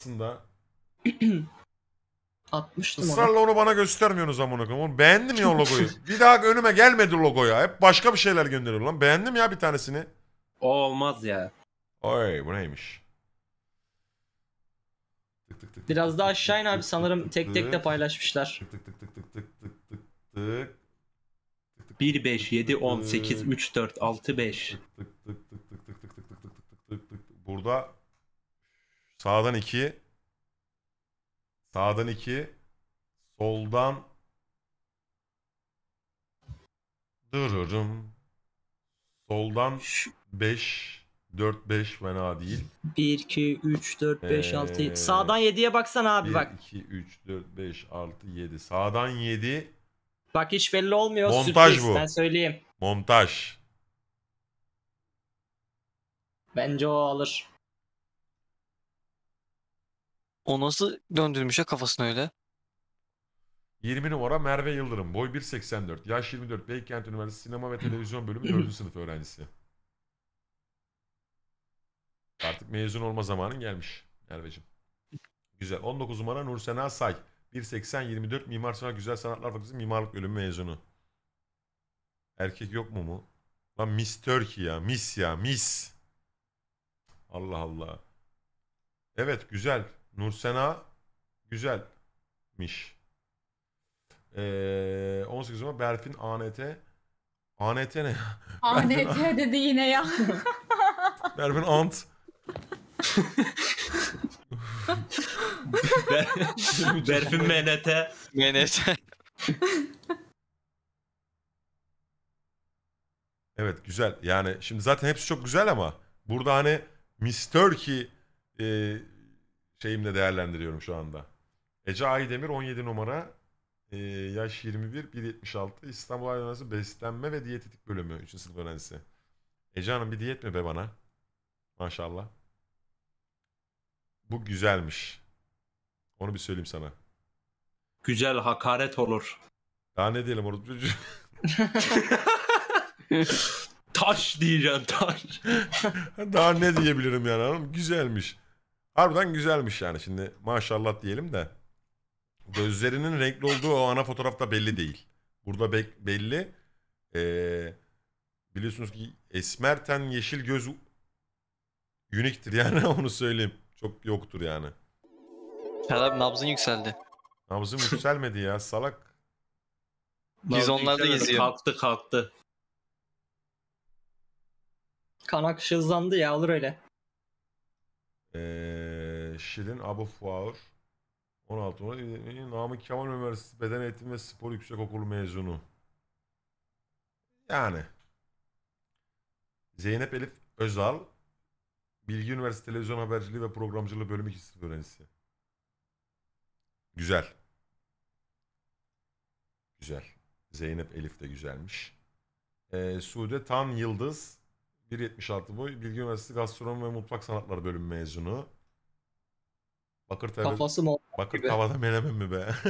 aslında. Atmıştım Israrla onu. bana göstermiyorsunuz amına koyayım. Oğlum beğendim ya o logoyu. bir daha önüme gelmedi logo Hep başka bir şeyler gönderiyor lan. Beğendim ya bir tanesini. O olmaz ya. Oy bu neymiş? Tık tık tık. Biraz daha aşağı in abi sanırım tek tek de paylaşmışlar. Tık tık tık tık tık tık tık tık tık. 1 5 7 10 8 3 4 6 5. Tık tık tık tık tık tık tık tık tık tık tık. Burada Sağdan 2. Sağdan 2. Soldan dururum. Soldan 5 4 5 fena değil. 1 2 3 4 5 6 7. Sağdan 7'ye baksana abi 1, bak. 2 3 4 5 6 7. Sağdan 7. Bak hiç belli olmuyor. Montaj Sürpriz, bu. Ben söyleyeyim. Montaj. Bence o alır. O nasıl döndürmüş ya kafasını öyle? 20 numara Merve Yıldırım. Boy 1.84. Yaş 24. Beykent Üniversitesi Sinema ve Televizyon Bölümü 4. sınıf öğrencisi. Artık mezun olma zamanın gelmiş Merveciğim. Güzel. 19 numara Nursena Say. 1.80-24 Mimar Sanat Güzel Sanatlar Fakültesi Mimarlık Bölümü mezunu. Erkek yok mu mu? Lan Miss Turkey ya. Miss ya. Miss. Allah Allah. Evet güzel. Nursena güzelmiş. Ee, 18 ama Berfin ANT. ANT ne ya? ANT dedi yine ya. Berfin Ant. Berfin MNT. MNT. evet güzel. Yani şimdi zaten hepsi çok güzel ama burada hani Miss Turkey e, şeyimle değerlendiriyorum şu anda. Ece Aydemir 17 numara e, yaş 21 1.76 İstanbul Üniversitesi Beslenme ve Diyetetik Bölümü 3. sınıf öğrencisi. Ece Hanım bir diyet mi be bana? Maşallah. Bu güzelmiş. Onu bir söyleyeyim sana. Güzel hakaret olur. Daha ne diyelim orada? taş diyeceğim taş. Daha ne diyebilirim yani hanım? Güzelmiş. Harbiden güzelmiş yani şimdi maşallah diyelim de. Gözlerinin renkli olduğu o ana fotoğrafta belli değil. Burada be belli. Ee, biliyorsunuz ki esmerten yeşil göz uniktir yani onu söyleyeyim. Çok yoktur yani. Kerem nabzın yükseldi. Nabzım yükselmedi ya salak. Biz Nabzı onlarda yükselmedi. Kalktı kalktı. Kan akışı hızlandı ya olur öyle. Ee, Şirin Abufuar 16 numara Namık Kemal Üniversitesi Beden Eğitimi ve Spor Yüksekokulu mezunu. Yani Zeynep Elif Özal Bilgi Üniversitesi Televizyon Haberciliği ve Programcılığı Bölümü 2 öğrencisi. Güzel. Güzel. Zeynep Elif de güzelmiş. Ee, Sude Tan Yıldız 1.76 boy Bilgi Üniversitesi Gastronomi ve Mutfak Sanatları Bölümü mezunu. Bakır tabii. Kafası mı? Bakır tavada menemen mi be?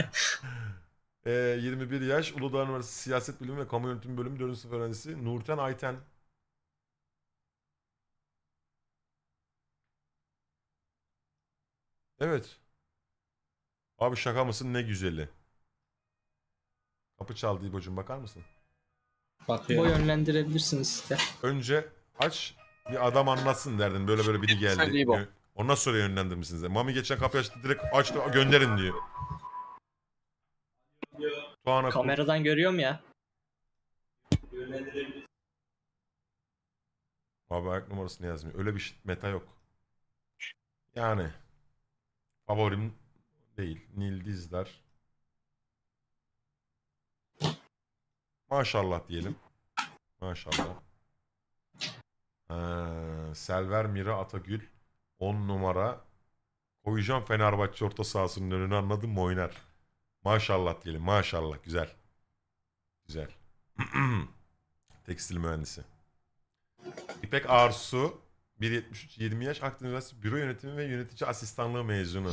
e, 21 yaş Uludağ Üniversitesi Siyaset Bilimi ve Kamu Yönetimi Bölümü 4. sınıf öğrencisi Nurten Ayten. Evet. Abi şaka mısın ne güzeli. Kapı çaldı İbo'cum bakar mısın? Bakıyorum. Bo yönlendirebilirsiniz de. Önce aç bir adam anlatsın derdin. Böyle böyle biri geldi. iyi bak. Ondan sonra yönlendirmişsiniz. Mami geçen kapıyı açtı direkt açtı gönderin diyor. Tuana Kul- Kameradan görüyorum ya. Abi ayak numarasını yazmıyor. Öyle bir şey- meta yok. Yani favorim değil. Nil Dizler. Maşallah diyelim. Maşallah. Ee, Selver Mira Atagül 10 numara. Koyacağım Fenerbahçe orta sahasının önünü anladın mı oynar. Maşallah diyelim maşallah güzel. Güzel. Tekstil mühendisi. İpek Arsu 1.73 20 yaş Akdeniz Üniversitesi Büro Yönetimi ve Yönetici Asistanlığı mezunu.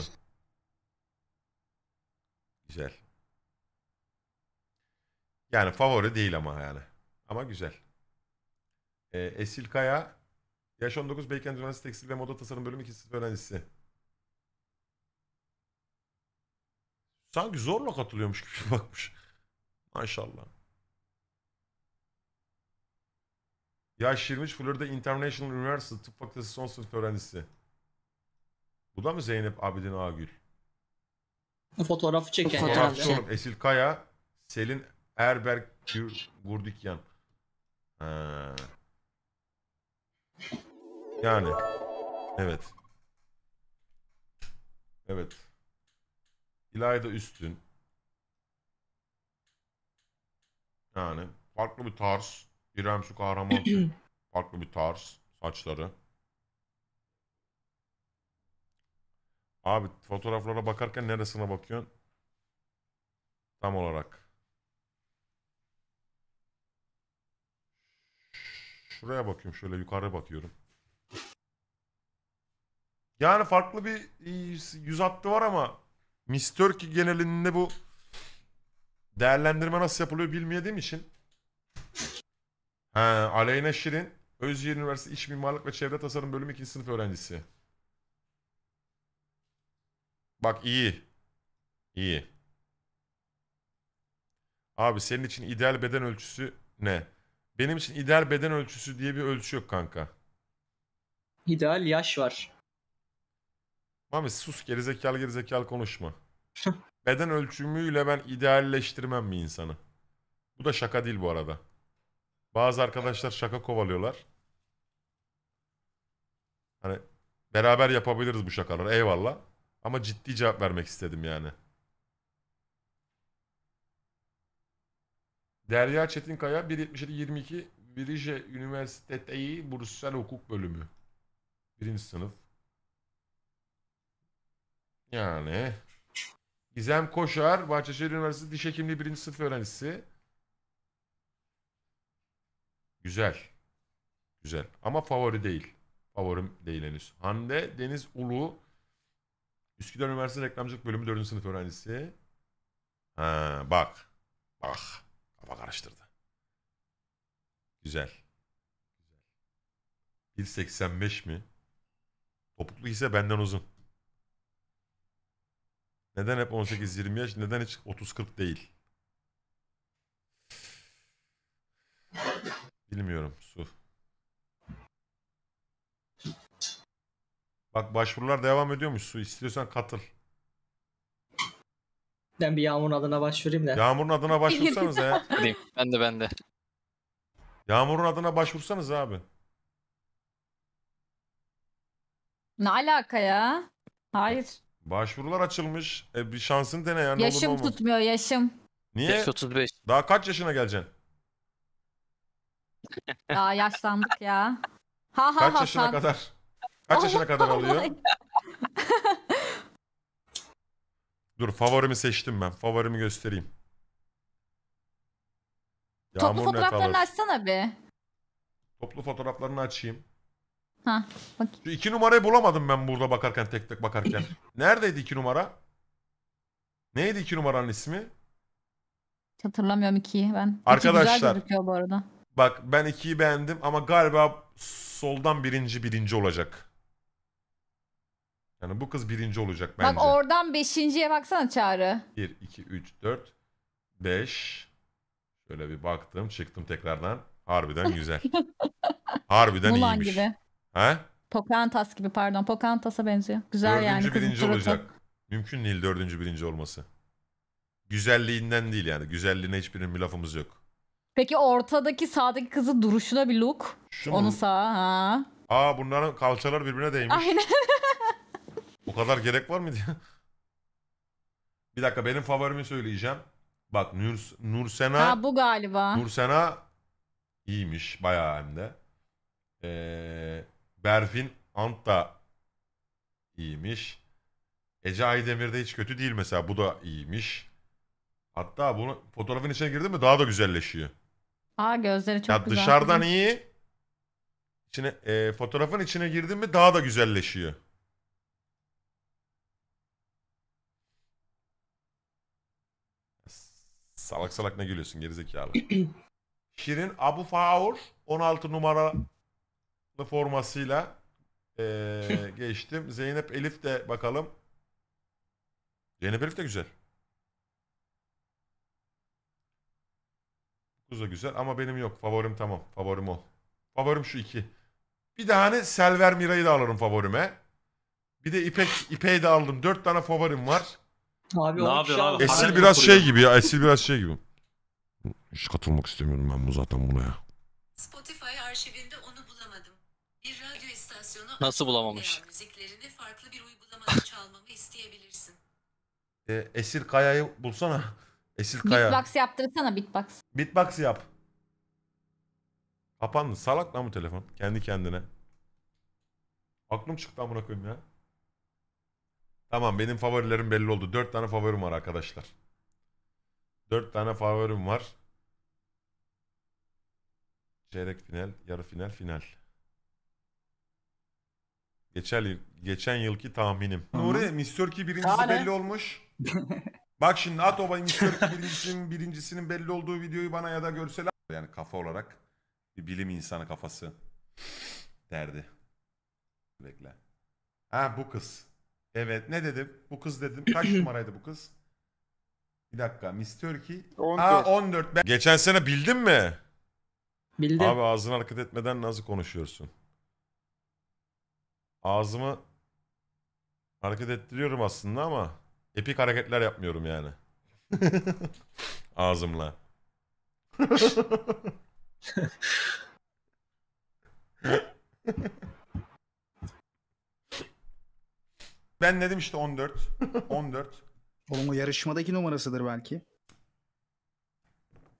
Güzel. Yani favori değil ama yani. Ama güzel. E, Esil Kaya, yaş 19 Beykent Üniversitesi Tekstil ve Moda Tasarım Bölümü 2. öğrencisi. Sanki zorla katılıyormuş gibi bakmış. Maşallah. Yaş 20 Florida International University Tıp Fakültesi son sınıf öğrencisi. Bu da mı Zeynep Abidin Ağgül? Bu Fotoğrafı çeken Fotoğrafçı herhalde. oğlum Esil Kaya, Selin Erberk Gurdikyan. Ha. Yani. Evet. Evet. İlayda Üstün. Yani farklı bir tarz. İrem Su Kahraman farklı bir tarz. Saçları. Abi fotoğraflara bakarken neresine bakıyorsun? Tam olarak. şuraya bakıyorum. Şöyle yukarı bakıyorum. Yani farklı bir yüz hattı var ama Miss Turkey genelinde bu değerlendirme nasıl yapılıyor bilmediğim için He, Aleyna Şirin Özyeğin Üniversitesi İç Mimarlık ve Çevre Tasarım Bölümü 2. sınıf öğrencisi. Bak iyi. İyi. Abi senin için ideal beden ölçüsü ne? Benim için ideal beden ölçüsü diye bir ölçü yok kanka. İdeal yaş var. Mami sus gerizekalı gerizekalı konuşma. beden ölçümüyle ben idealleştirmem mi insanı? Bu da şaka değil bu arada. Bazı arkadaşlar şaka kovalıyorlar. Hani beraber yapabiliriz bu şakaları eyvallah. Ama ciddi cevap vermek istedim yani. Derya Çetinkaya 1.77-22 Virije Üniversitesi Brüksel Hukuk Bölümü. Birinci sınıf. Yani. Gizem Koşar, Bahçeşehir Üniversitesi Diş Hekimliği birinci sınıf öğrencisi. Güzel. Güzel. Ama favori değil. Favorim değil henüz. Hande Deniz Ulu, Üsküdar Üniversitesi Reklamcılık Bölümü dördüncü sınıf öğrencisi. Ha, bak. Bak. Kafa karıştırdı. Güzel. 1.85 mi? Topuklu ise benden uzun. Neden hep 18-20 yaş? Neden hiç 30-40 değil? Bilmiyorum. Su. Bak başvurular devam ediyormuş. Su istiyorsan katıl. Ben bir Yağmur'un adına başvurayım da. Yağmur'un adına başvursanız ya. Ben de ben de. Yağmur'un adına başvursanız abi. Ne alaka ya? Hayır. Başvurular açılmış. E bir şansın dene yani. Yaşım olur mu olmaz. tutmuyor yaşım. Niye? 35. Daha kaç yaşına geleceksin? Daha yaşlandık ya. Ha ha Kaç ha yaşına sen- kadar? Kaç yaşına kadar Allah oluyor? Dur favorimi seçtim ben. Favorimi göstereyim. Toplu Yağmur net fotoğraflarını alır. açsana bir. Toplu fotoğraflarını açayım. Ha bak. Şu numarayı bulamadım ben burada bakarken tek tek bakarken. Neredeydi iki numara? Neydi iki numaranın ismi? Hatırlamıyorum ikiyi ben. İki Arkadaşlar. güzel bu arada. Bak ben ikiyi beğendim ama galiba soldan birinci birinci olacak. Yani bu kız birinci olacak bence. Bak oradan beşinciye baksana Çağrı. 1, 2, 3, 4, 5. Şöyle bir baktım çıktım tekrardan. Harbiden güzel. Harbiden Mulan iyiymiş. gibi. He? Pocahontas gibi pardon. Pocahontas'a benziyor. Güzel dördüncü yani. Dördüncü birinci turuklu. olacak. Mümkün değil dördüncü birinci olması. Güzelliğinden değil yani. Güzelliğine hiçbirinin bir lafımız yok. Peki ortadaki sağdaki kızı duruşuna bir look. Şu Onu mu? sağa. Aa bunların kalçalar birbirine değmiş. Aynen. O kadar gerek var mıydı ya? Bir dakika benim favorimi söyleyeceğim. Bak Nur, Nursena Ha bu galiba. Nursena iyiymiş bayağı hem de. Ee, Berfin Ant da iyiymiş. Ece Aydemir de hiç kötü değil mesela bu da iyiymiş. Hatta bunu fotoğrafın içine girdi mi daha da güzelleşiyor. Ha gözleri çok ya güzel. dışarıdan iyi. İçine, e, fotoğrafın içine girdin mi daha da güzelleşiyor. Salak salak ne gülüyorsun gerizekalı. Şirin Abu Faur 16 numaralı formasıyla ee, geçtim. Zeynep Elif de bakalım. Zeynep Elif de güzel. Kuzu güzel ama benim yok. Favorim tamam. Favorim o. Favorim şu iki. Bir tane hani Selver Mira'yı da alırım favorime. Bir de İpek İpek'i de aldım. Dört tane favorim var. Abi Ne yapıyor lan? Esil biraz şey gibi ya. Esil biraz şey gibi. Hiç katılmak istemiyorum ben bu zaten buna ya. Spotify arşivinde onu bulamadım. Bir radyo istasyonu Nasıl bulamamış? müziklerini farklı bir uygulamada çalmamı isteyebilirsin. Ee, Esir Kaya'yı bulsana. Esir Kaya. Bitbox yaptırsana Bitbox. Bitbox yap. Kapandı. Salak lan bu telefon. Kendi kendine. Aklım çıktı amına koyayım ya. Tamam benim favorilerim belli oldu. 4 tane favorim var arkadaşlar. 4 tane favorim var. Çeyrek final, yarı final, final. Geçen, geçen yılki tahminim. Nuri, Mr. Ki birincisi Tane. belli olmuş. Bak şimdi at o Mr. Ki birincisinin, birincisinin belli olduğu videoyu bana ya da görsel Yani kafa olarak bir bilim insanı kafası derdi. Bekle. Ha bu kız. Evet ne dedim? Bu kız dedim. Kaç numaraydı bu kız? Bir dakika. Miss Turkey. 14. Aa 14. Ben... Geçen sene bildin mi? Bildim. Abi ağzını hareket etmeden nasıl konuşuyorsun? Ağzımı hareket ettiriyorum aslında ama epik hareketler yapmıyorum yani. Ağzımla. Ben dedim işte 14. 14. Oğlum o yarışmadaki numarasıdır belki.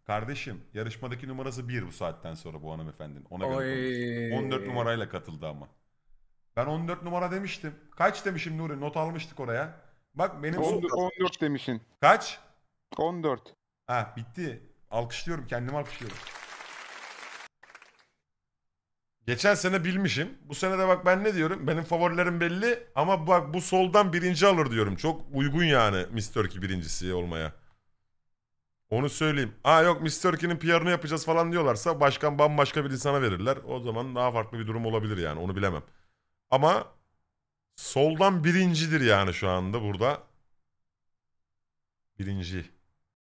Kardeşim yarışmadaki numarası 1 bu saatten sonra bu hanımefendinin. Ona göre 14 numarayla katıldı ama. Ben 14 numara demiştim. Kaç demişim Nuri? Not almıştık oraya. Bak benim... 14, 14 demişsin. Kaç? 14. Ha bitti. Alkışlıyorum kendimi alkışlıyorum. Geçen sene bilmişim. Bu sene de bak ben ne diyorum? Benim favorilerim belli ama bak bu soldan birinci alır diyorum. Çok uygun yani Miss Turkey birincisi olmaya. Onu söyleyeyim. Aa yok Miss Turkey'nin PR'ını yapacağız falan diyorlarsa başkan bambaşka bir insana verirler. O zaman daha farklı bir durum olabilir yani onu bilemem. Ama soldan birincidir yani şu anda burada. Birinci.